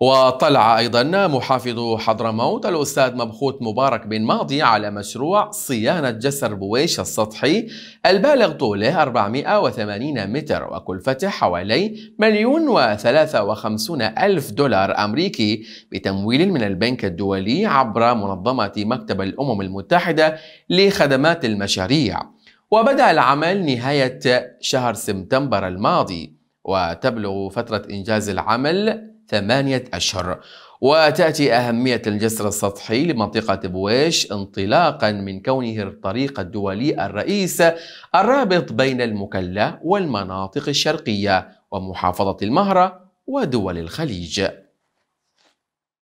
وطلع أيضا محافظ حضرموت الأستاذ مبخوت مبارك بن ماضي على مشروع صيانة جسر بويش السطحي البالغ طوله 480 متر وكلفته حوالي مليون وثلاثة وخمسون ألف دولار أمريكي بتمويل من البنك الدولي عبر منظمة مكتب الأمم المتحدة لخدمات المشاريع وبدأ العمل نهاية شهر سبتمبر الماضي وتبلغ فترة إنجاز العمل ثمانية أشهر وتأتي أهمية الجسر السطحي لمنطقة بويش انطلاقا من كونه الطريق الدولي الرئيس الرابط بين المكلا والمناطق الشرقية ومحافظة المهرة ودول الخليج